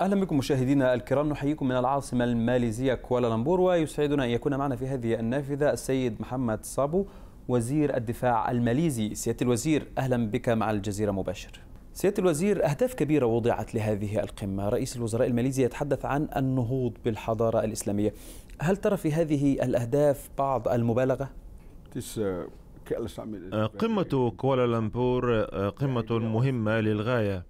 اهلا بكم مشاهدينا الكرام نحييكم من العاصمه الماليزيه كوالالمبور ويسعدنا ان يكون معنا في هذه النافذه السيد محمد صابو وزير الدفاع الماليزي سياده الوزير اهلا بك مع الجزيره مباشر سياده الوزير اهداف كبيره وضعت لهذه القمه رئيس الوزراء الماليزي يتحدث عن النهوض بالحضاره الاسلاميه هل ترى في هذه الاهداف بعض المبالغه uh, قمه كوالالمبور آه، قمه مهمه للغايه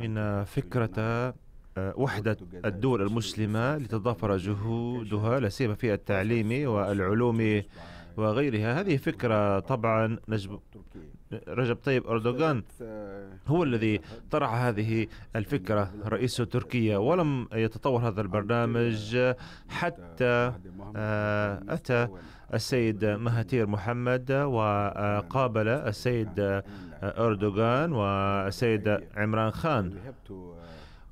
إن فكرة وحدة الدول المسلمة لتضافر جهودها لا سيما في التعليم والعلوم وغيرها هذه فكرة طبعا نجب رجب طيب أردوغان هو الذي طرح هذه الفكرة رئيس تركيا ولم يتطور هذا البرنامج حتى أتى السيد مهاتير محمد وقابل السيد أردوغان والسيد عمران خان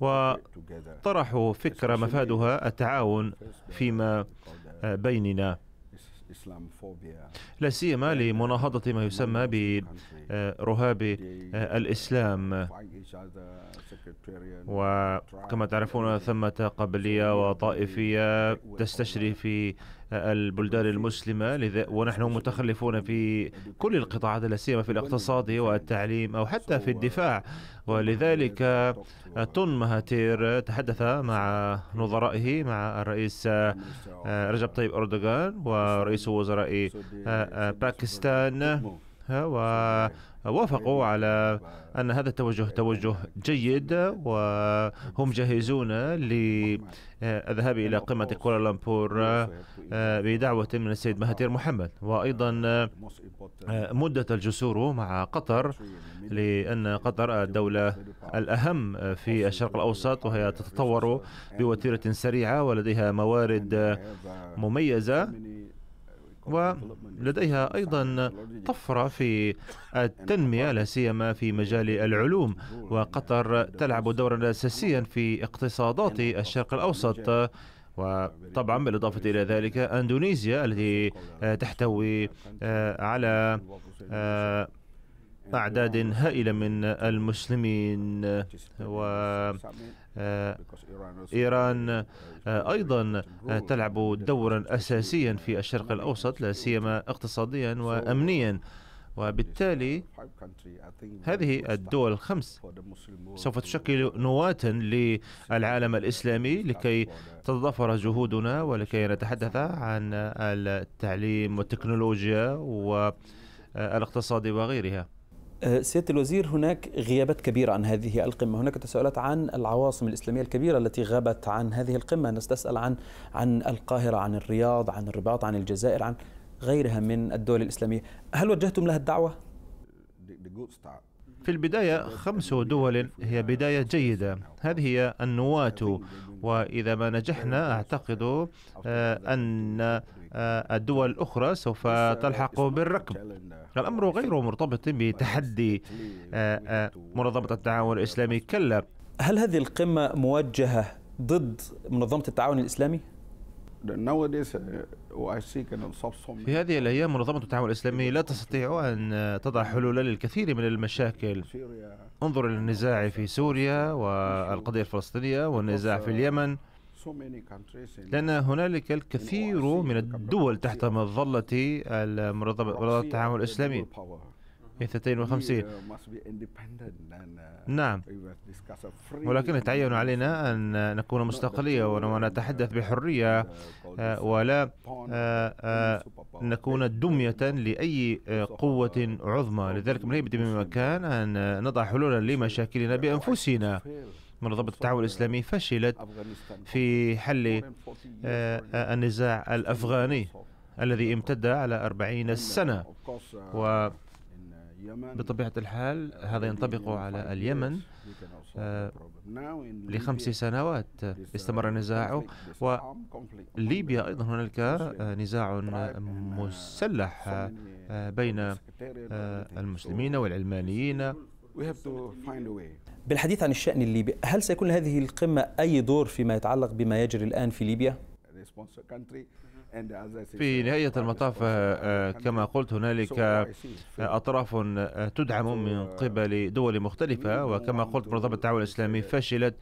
وطرحوا فكرة مفادها التعاون فيما بيننا لا سيما لمناهضة ما يسمى برهاب الإسلام وكما تعرفون ثمة قبلية وطائفية تستشري في البلدان المسلمة لذا ونحن متخلفون في كل القطاعات لا سيما في الاقتصاد والتعليم أو حتى في الدفاع ولذلك تون مهاتير تحدث مع نظرائه مع الرئيس آه، رجب طيب أردوغان ورئيس وزراء آه، آه، باكستان ووافقوا على أن هذا التوجه توجه جيد وهم جاهزون للذهاب إلى يعني قمة كوالالمبور آه، بدعوة من السيد مهاتير محمد وأيضا آه، آه، مدة الجسور مع قطر لأن قطر الدولة الأهم في الشرق الأوسط وهي تتطور بوتيرة سريعة ولديها موارد مميزة ولديها أيضا طفرة في التنمية لا سيما في مجال العلوم وقطر تلعب دورا أساسيا في اقتصادات الشرق الأوسط وطبعا بالإضافة إلى ذلك أندونيسيا التي تحتوي آه، على آه، أعداد هائلة من المسلمين و آه، إيران آه، أيضا آه، تلعب دورا أساسيا في الشرق الأوسط لا سيما اقتصاديا وأمنيا وبالتالي هذه الدول الخمس سوف تشكل نواة للعالم الإسلامي لكي تتضافر جهودنا ولكي نتحدث عن التعليم والتكنولوجيا والاقتصاد وغيرها آه، سيادة الوزير هناك غيابات كبيرة عن هذه القمة هناك تساؤلات عن العواصم الإسلامية الكبيرة التي غابت عن هذه القمة الناس تسأل عن عن القاهرة عن الرياض عن الرباط عن الجزائر عن غيرها من الدول الإسلامية هل وجهتم لها الدعوة؟ في البداية خمس دول هي بداية جيدة هذه هي النواة وإذا ما نجحنا أعتقد آه، أن آه، الدول الأخرى سوف uh, تلحق بالركب الأمر غير مرتبط بتحدي آه، آه، منظمة التعاون الإسلامي كلا هل هذه القمة موجهة ضد منظمة التعاون الإسلامي؟ uh, في هذه الأيام منظمة التعاون الإسلامي لا تستطيع أن تضع حلولا للكثير من المشاكل انظر إلى النزاع في سوريا والقضية الفلسطينية والنزاع في uh, اليمن لأن هنالك الكثير من الدول تحت مظلة منظمة التعاون الإسلامي 52 uh, uh, نعم ولكن يتعين علينا أن نكون مستقلية ونتحدث uh, بحرية آه، ولا آه، آه، نكون دمية لأي قوة عظمى لذلك من هيبة بمكان أن نضع حلولا لمشاكلنا بأنفسنا منظمة التعاون الإسلامي فشلت في حل آه، النزاع الأفغاني الذي امتد على أربعين سنة و بطبيعة الحال هذا ينطبق على اليمن آه، لخمس سنوات استمر النزاع وليبيا أيضا هناك آه، نزاع مسلح بين المسلمين والعلمانيين بالحديث عن الشأن الليبي هل سيكون لهذه القمة أي دور فيما يتعلق بما يجري الآن في ليبيا؟ في نهاية المطاف آه، آه، كما قلت هنالك آه، أطراف تدعم من قبل دول مختلفة وكما قلت منظمة التعاون الإسلامي فشلت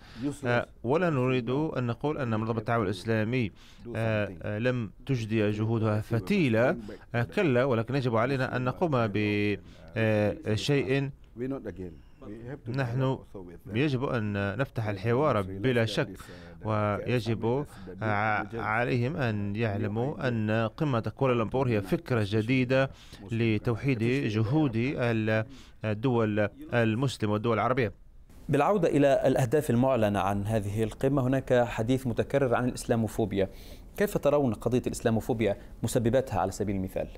ولا نريد أن نقول أن منظمة التعاون الإسلامي لم تجدي جهودها فتيلة كلا ولكن يجب علينا أن نقوم بشيء نحن يجب أن نفتح الحوار بلا شك ويجب عليهم أن يعلموا أن قمة كوالالمبور هي نعم، فكرة جديدة لتوحيد جهود الدول المسلمة والدول العربية بالعودة إلى الأهداف المعلنة عن هذه القمة هناك حديث متكرر عن الإسلاموفوبيا كيف ترون قضية الإسلاموفوبيا مسبباتها على سبيل المثال؟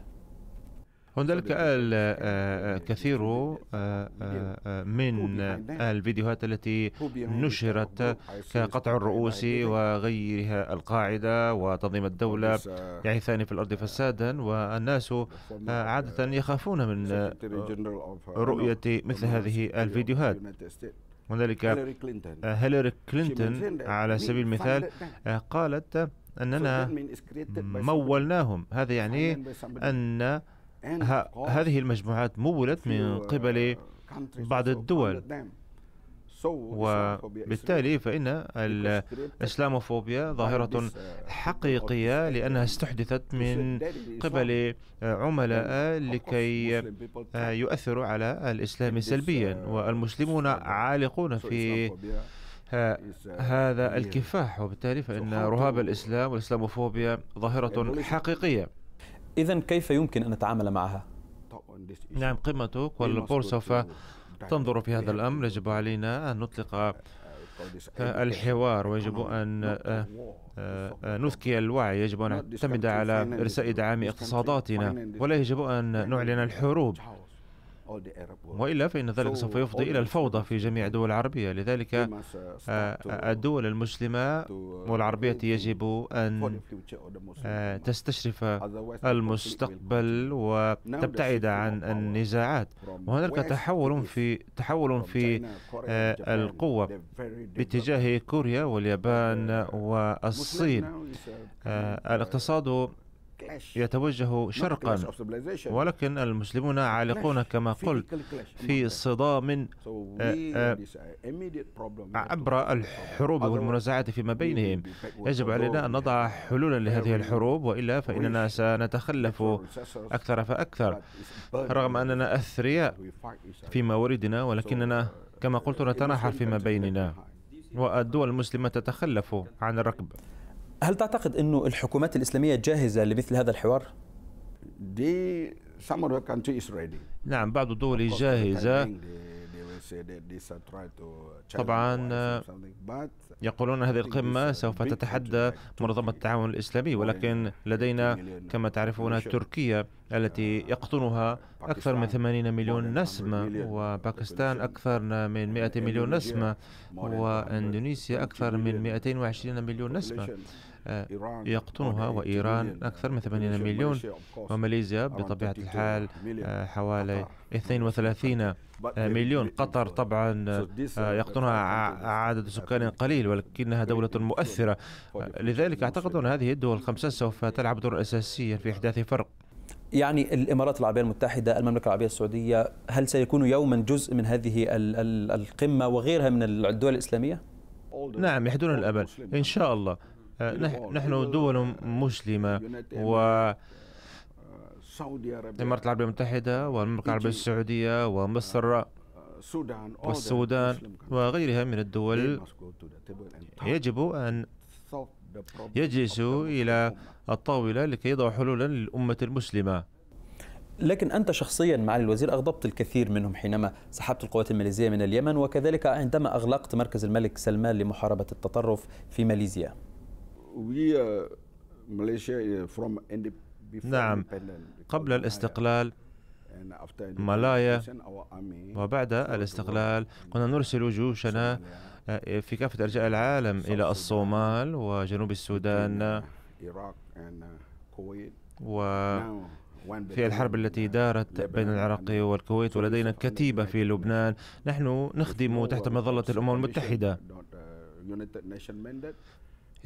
هنالك الكثير آه، آه، آه، من الفيديوهات التي نشرت كقطع الرؤوس وغيرها القاعدة وتنظيم الدولة يعيثان في الأرض فسادا والناس عادة يخافون من رؤية مثل هذه الفيديوهات هنالك هيلاري كلينتون على سبيل المثال قالت أننا مولناهم هذا يعني أن هذه المجموعات مولت من قبل بعض الدول وبالتالي فإن الإسلاموفوبيا ظاهرة uh, حقيقية لأنها استحدثت من قبل آه، عملاء لكي آه، يؤثروا على الإسلام سلبيا uh, والمسلمون عالقون في uh, هذا الكفاح وبالتالي فإن رهاب الإسلام والإسلاموفوبيا ظاهرة حقيقية إذا كيف يمكن أن نتعامل معها؟ نعم قمة كوالالمبور البور سوف تنظر في هذا الأمر يجب علينا أن نطلق الحوار ويجب أن آه، آه، نذكي الوعي يجب أن نعتمد على إرساء دعم اقتصاداتنا ولا يجب أن نعلن الحروب وإلا فإن ذلك سوف يفضي إلى الفوضى في جميع الدول العربية لذلك uh, آه، آه، الدول المسلمة uh, والعربية يجب أن آه، تستشرف المستقبل وتبتعد عن النزاعات وهناك تحول في تحول في القوة باتجاه كوريا واليابان uh, والصين الاقتصاد يتوجه شرقا ولكن المسلمون عالقون كما قلت في صدام آه، آه، عبر الحروب والمنازعات فيما بينهم يجب علينا أن نضع حلولا لهذه الحروب وإلا فإننا سنتخلف أكثر فأكثر رغم أننا أثرياء في مواردنا ولكننا uh, كما قلت نتناحر فيما بيننا والدول المسلمة تتخلف عن الركب هل تعتقد أنه الحكومات الإسلامية جاهزة لمثل هذا الحوار؟ دي نعم بعض الدول جاهزة طبعا آه، يقولون هذه القمة سوف تتحدى منظمة التعاون الإسلامي ولكن لدينا كما تعرفون تركيا التي uh, يقطنها أكثر من 80 مليون نسمة وباكستان أكثر من 100 مليون نسمة وإندونيسيا أكثر من 220 مليون نسمة آه، يقطنها وإيران أكثر من 80 آه، مليون وماليزيا بطبيعة الحال آه، حوالي 32 مليون قطر طبعا uh, يقطنها عدد سكان قليل ولكنها دولة مؤثرة لذلك أعتقد أن هذه الدول الخمسة سوف تلعب دور أساسيا في إحداث فرق يعني الامارات العربيه المتحده، المملكه العربيه السعوديه، هل سيكون يوما جزء من هذه القمه وغيرها من الدول الاسلاميه؟ نعم يحدون الامل ان شاء الله آه، نحن دول مسلمة و آه، الإمارات العربية المتحدة والمملكة العربية السعودية ومصر آه، والسودان وغيرها من الدول يجب أن يجلسوا إلى الطاولة لكي يضعوا حلولا للأمة المسلمة لكن أنت شخصيا معالي الوزير أغضبت الكثير منهم حينما سحبت القوات الماليزية من اليمن وكذلك عندما أغلقت مركز الملك سلمان لمحاربة التطرف في ماليزيا وي ماليزيا فروم نعم قبل الاستقلال ملايا وبعد الاستقلال كنا نرسل جيوشنا آه، في كافة أرجاء العالم إلى الصومال وجنوب السودان uh, uh, وفي الحرب التي uh, دارت بين العراق والكويت ولدينا كتيبة في لبنان نحن نخدم تحت مظلة الأمم المتحدة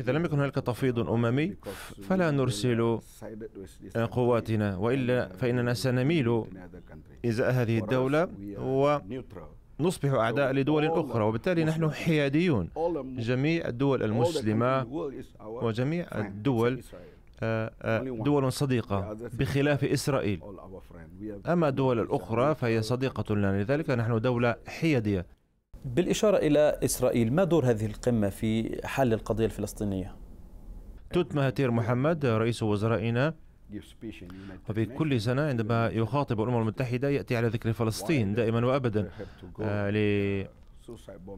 إذا لم يكن هناك تفويض أممي فلا نرسل قواتنا وإلا فإننا سنميل إزاء هذه الدولة ونصبح أعداء لدول أخرى وبالتالي نحن حياديون جميع الدول المسلمة وجميع الدول آه، آه، دول صديقة بخلاف إسرائيل أما الدول الأخرى فهي صديقة لنا لذلك نحن دولة حيادية بالإشارة إلى إسرائيل ما دور هذه القمة في حل القضية الفلسطينية؟ توت مهاتير محمد رئيس وزرائنا وفي كل سنة عندما يخاطب الأمم المتحدة يأتي على ذكر فلسطين دائما وأبدا آه،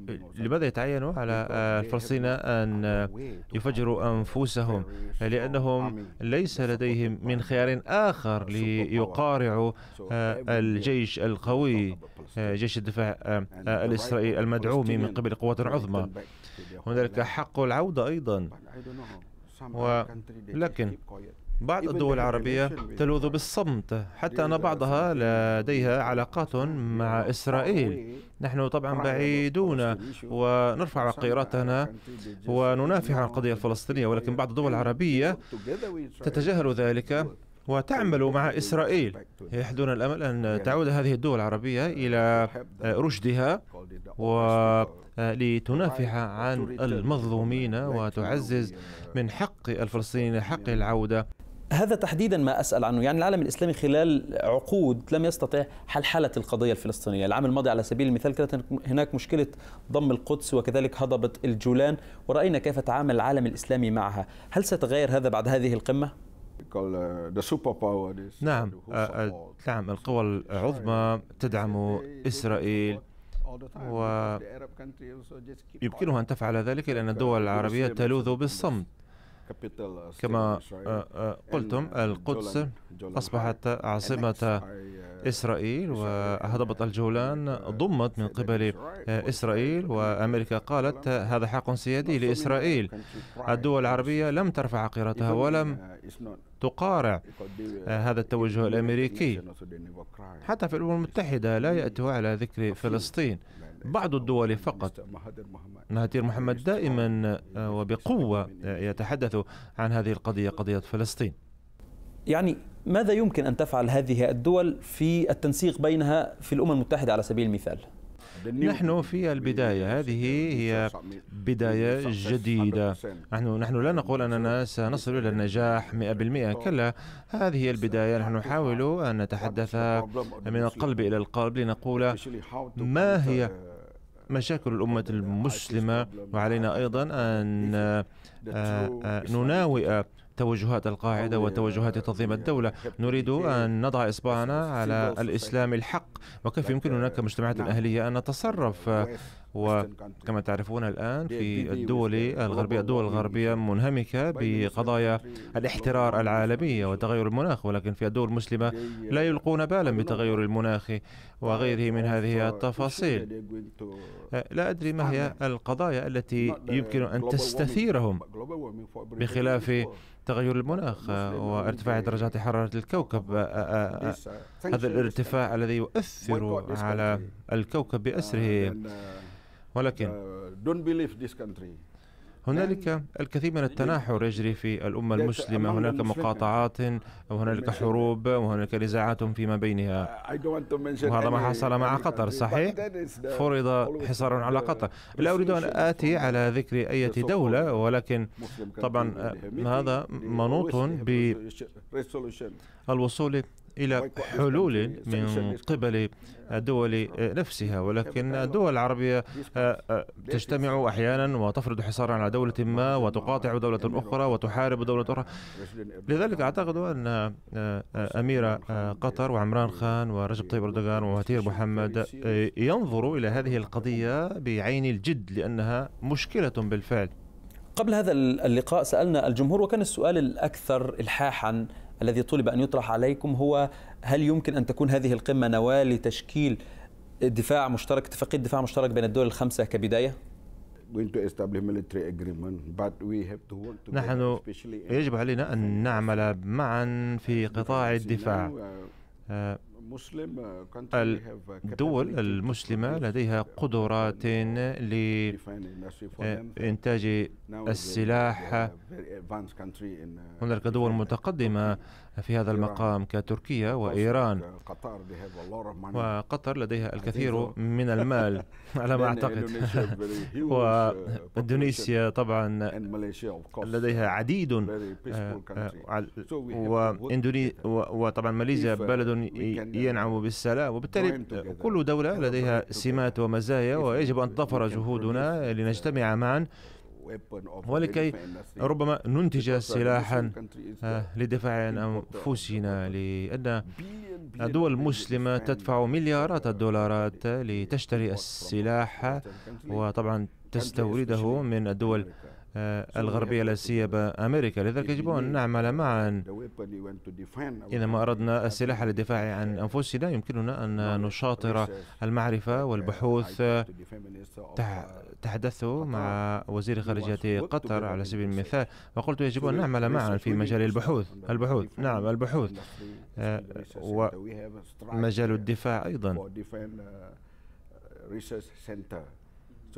إيه، لماذا يتعينوا على آه، الفلسطينيين أن يفجروا أنفسهم لأنهم ليس لديهم من خيار آخر ليقارعوا آه، الجيش القوي آه، جيش الدفاع الإسرائيلي المدعوم من قبل قوات عظمى هنالك حق العودة أيضا ولكن بعض الدول العربية تلوذ بالصمت حتى أن بعضها لديها علاقات مع إسرائيل نحن طبعا بعيدون ونرفع قيراتنا وننافح عن القضية الفلسطينية ولكن بعض الدول العربية تتجاهل ذلك وتعمل مع إسرائيل يحدون الأمل أن تعود هذه الدول العربية uh, إلى آه، رشدها ولتنافح آه، عن المظلومين وتعزز من حق الفلسطينيين حق العودة هذا تحديدا ما اسال عنه، يعني العالم الاسلامي خلال عقود لم يستطع حلحله القضيه الفلسطينيه، العام الماضي على سبيل المثال كانت هناك مشكله ضم القدس وكذلك هضبه الجولان، وراينا كيف تعامل العالم الاسلامي معها، هل ستغير هذا بعد هذه القمه؟ uh, نعم آه، آه، نعم القوى العظمى تدعم اسرائيل ويمكنها ان تفعل ذلك لان الدول العربيه تلوذ بالصمت كما آه، آه، قلتم القدس أصبحت عاصمة آه، إسرائيل وهضبة الجولان ضمت من قبل إسرائيل وأمريكا قالت هذا حق سيادي لإسرائيل الدول العربية لم ترفع عقيرتها ولم تقارع uh, هذا التوجه الأمريكي حتى في الأمم المتحدة لا يأتوا على ذكر فلسطين بعض الدول فقط مهاتير محمد دائما آه، وبقوة آه، يتحدث عن هذه القضية قضية فلسطين يعني ماذا يمكن أن تفعل هذه الدول في التنسيق بينها في الأمم المتحدة على سبيل المثال؟ نحن في البداية هذه هي بداية جديدة نحن نحن لا نقول أننا سنصل إلى النجاح 100% كلا هذه هي البداية نحن نحاول أن نتحدث من القلب إلى القلب لنقول ما هي مشاكل الأمة المسلمة وعلينا أيضا أن آه، آه، نناوئ توجهات القاعدة وتوجهات تنظيم الدولة نريد أن نضع إصبعنا على الإسلام الحق وكيف يمكننا كمجتمعات الأهلية أن نتصرف وكما تعرفون الآن في الدول الغربية الدول الغربية منهمكة بقضايا الاحترار العالمية وتغير المناخ ولكن في الدول المسلمة لا يلقون بالا بتغير المناخ وغيره من هذه التفاصيل لا أدري ما هي القضايا التي يمكن أن تستثيرهم بخلاف تغير المناخ آه، وارتفاع آه، درجات حرارة الكوكب آه، هذا الارتفاع الذي يؤثر على الكوكب بأسره ولكن هنالك يعني الكثير من يعني التناحر يجري في الأمة المسلمة هناك مقاطعات وهنالك حروب وهناك نزاعات فيما بينها وهذا ما حصل مع قطر صحيح فرض حصار على قطر لا أريد أن آتي على ذكر أي دولة ولكن طبعا هذا منوط بالوصول إلى حلول من قبل الدول نفسها ولكن الدول العربية آه، آه، تجتمع أحيانا وتفرض حصارا على دولة ما وتقاطع دولة أخرى وتحارب دولة أخرى لذلك أعتقد أن آه، أمير قطر وعمران خان ورجب طيب أردوغان وهتير محمد ينظروا إلى هذه القضية بعين الجد لأنها مشكلة بالفعل قبل هذا اللقاء سألنا الجمهور وكان السؤال الأكثر إلحاحا الذي طلب أن يطرح عليكم هو هل يمكن أن تكون هذه القمة نواة لتشكيل دفاع مشترك اتفاقية دفاع مشترك بين الدول الخمسة كبداية؟ نحن يجب علينا أن نعمل معا في قطاع uh, الدفاع الدول المسلمة لديها قدرات uh, لإنتاج آه، السلاح uh, هناك دول متقدمة في هذا المقام كتركيا وإيران وقطر لديها الكثير من المال على ما أعتقد وإندونيسيا آه، طبعا آه، لديها عديد آه، وطبعا ماليزيا بلد ينعم بالسلام وبالتالي كل دولة لديها سمات ومزايا ويجب أن تضفر جهودنا لنجتمع معا ولكي ربما ننتج سلاحا للدفاع آه، عن أنفسنا لأن الدول المسلمة تدفع مليارات الدولارات لتشتري السلاح وطبعا تستورده من الدول آه، الغربية لا سيما أمريكا لذلك يجب أن نعمل معا إذا ما أردنا السلاح للدفاع عن أنفسنا يمكننا أن نشاطر المعرفة والبحوث تحدث مع وزير خارجية قطر على سبيل المثال وقلت يجب أن نعمل معا في مجال البحوث البحوث نعم البحوث آه، ومجال الدفاع أيضا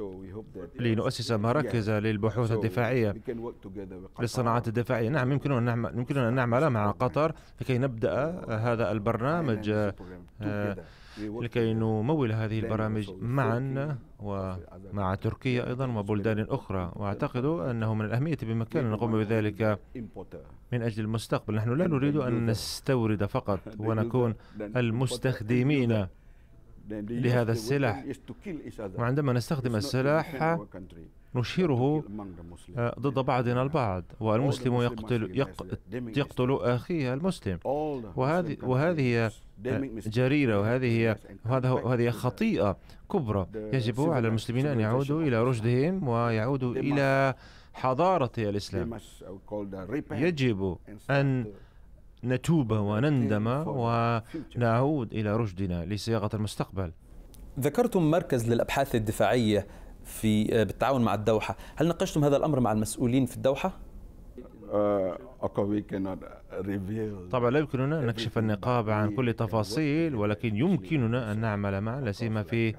Uh, لنؤسس مراكز للبحوث الدفاعية للصناعات الدفاعية نعم يمكننا أن نعمل, يمكننا أن نعمل مع قطر لكي نبدأ هذا البرنامج آه، لكي نمول هذه البرامج معا ومع تركيا أيضا وبلدان أخرى وأعتقد أنه من الأهمية بمكان نقوم بذلك من أجل المستقبل نحن لا نريد أن نستورد فقط ونكون المستخدمين لهذا السلاح وعندما نستخدم السلاح نشيره آه، ضد بعضنا البعض والمسلم يقتل, يقتل أخيه المسلم وهذه, وهذه هي آه، جريرة وهذه هي وهذه خطيئة كبرى يجب على المسلمين أن يعودوا إلى رشدهم ويعودوا إلى حضارة الإسلام يجب أن نتوب ونندم ونعود إلى رشدنا لصياغة المستقبل ذكرتم مركز للأبحاث الدفاعية في آه، بالتعاون مع الدوحة هل ناقشتم هذا الأمر مع المسؤولين في الدوحة؟ uh, طبعا لا يمكننا أن نكشف النقاب عن كل تفاصيل ولكن يمكننا أن نعمل معا لا سيما في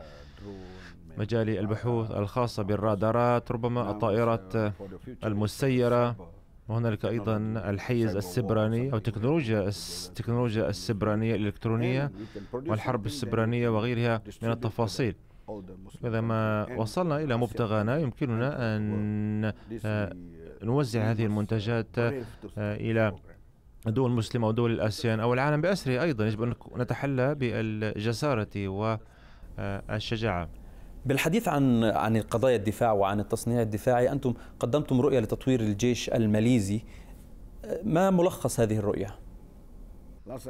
مجال البحوث الخاصة بالرادارات ربما الطائرات المسيرة وهنالك ايضا الحيز السبراني او تكنولوجيا التكنولوجيا السبرانيه الالكترونيه والحرب السبرانيه وغيرها من التفاصيل إذا ما وصلنا إلى مبتغانا يمكننا أن آه، uh, نوزع هذه uh, المنتجات آه، إلى الدول المسلمة ودول الآسيان أو العالم بأسره أيضا يجب أن نتحلى بالجسارة والشجاعة آه، بالحديث عن عن قضايا الدفاع وعن التصنيع الدفاعي انتم قدمتم رؤيه لتطوير الجيش الماليزي ما ملخص هذه الرؤيه؟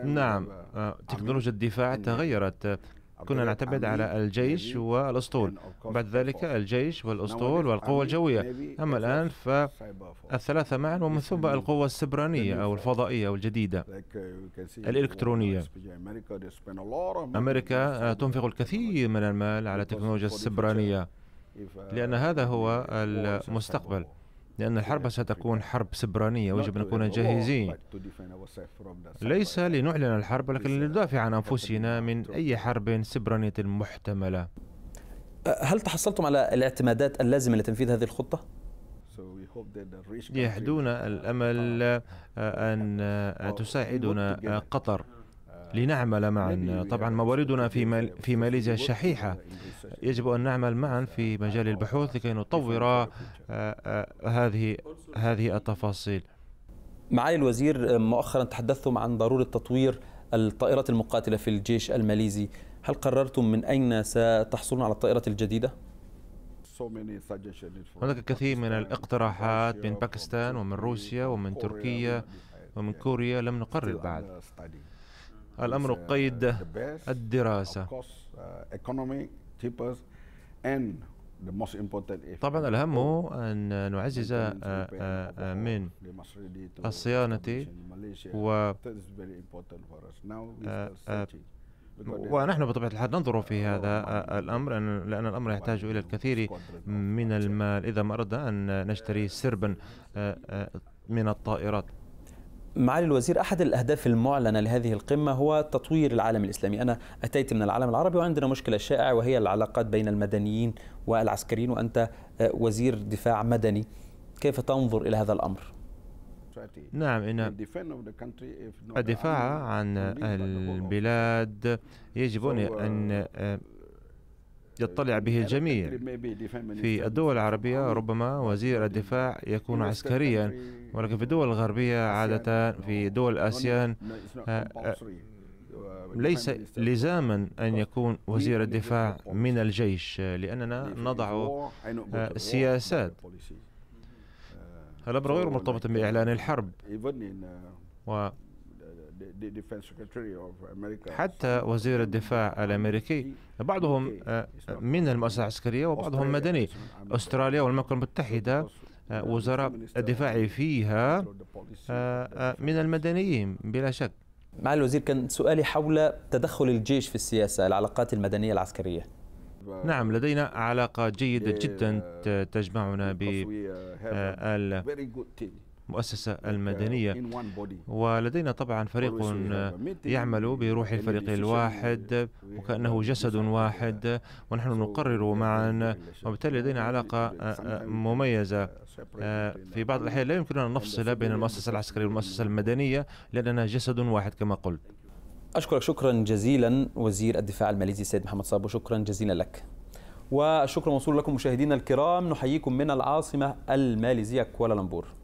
نعم آه، تكنولوجيا الدفاع تغيرت كنا نعتمد على الجيش والأسطول بعد ذلك الجيش والأسطول والقوة الجوية أما الآن فالثلاثة معا ومن ثم القوة السبرانية أو الفضائية أو الجديدة uh, الإلكترونية أمريكا آه، تنفق الكثير من المال على التكنولوجيا السبرانية uh, لأن هذا هو المستقبل لأن الحرب ستكون حرب سبرانية ويجب أن نكون جاهزين ليس لنعلن الحرب لكن لندافع عن أنفسنا من أي حرب سبرانية محتملة هل تحصلتم على الاعتمادات اللازمة لتنفيذ هذه الخطة؟ يحدون الأمل آه، أن تساعدنا آه، قطر لنعمل معا طبعا مواردنا في في ماليزيا شحيحة يجب أن نعمل معا في مجال البحوث لكي نطور آه، آه، هذه هذه التفاصيل معالي الوزير مؤخرا تحدثتم عن ضرورة تطوير الطائرات المقاتلة في الجيش الماليزي هل قررتم من أين ستحصلون على الطائرات الجديدة؟ هناك الكثير من الاقتراحات من باكستان ومن روسيا ومن تركيا ومن كوريا لم نقرر بعد الأمر uh, قيد الدراسة uh, طبعا الأهم هو أن نعزز آه، آه، آه، من الصيانة و ونحن بطبيعة الحال ننظر في هذا الأمر لأن الأمر يحتاج إلى الكثير من المال إذا ما أردنا أن نشتري سربا من الطائرات معالي الوزير أحد الأهداف المعلنة لهذه القمة هو تطوير العالم الإسلامي أنا أتيت من العالم العربي وعندنا مشكلة شائعة وهي العلاقات بين المدنيين والعسكريين وأنت آه، وزير دفاع مدني كيف تنظر إلى هذا الأمر؟ نعم إن الدفاع عن البلاد يجب أن آه، يطلع به الجميع في الدول العربية ربما وزير الدفاع يكون عسكريا ولكن في الدول الغربية عادة في نعم. دول آسيان آه، ليس لزاما أن طيب. يكون وزير الدفاع من الجيش لأننا نضع آه، سياسات الأمر غير مرتبط بإعلان الحرب آه، و حتى وزير الدفاع الأمريكي بعضهم آه، من المؤسسة العسكرية وبعضهم مدني أستراليا والمملكة المتحدة آه، وزراء الدفاع فيها آه، من المدنيين بلا شك مع الوزير كان سؤالي حول تدخل الجيش في السياسة العلاقات المدنية العسكرية نعم لدينا علاقة جيدة جدا تجمعنا ب المؤسسة uh, المدنية ولدينا طبعا فريق يعمل بروح الفريق الواحد وكأنه جسد واحد ونحن نقرر معا وبالتالي لدينا علاقة آه، آه، مميزة آه، في بعض الأحيان لا يمكننا أن نفصل بين المؤسسة العسكرية والمؤسسة المدنية لأننا جسد واحد كما قلت أشكرك شكرا جزيلا وزير الدفاع الماليزي السيد محمد صابو شكرا جزيلا لك والشكر موصول لكم مشاهدينا الكرام نحييكم من العاصمة الماليزية كوالالمبور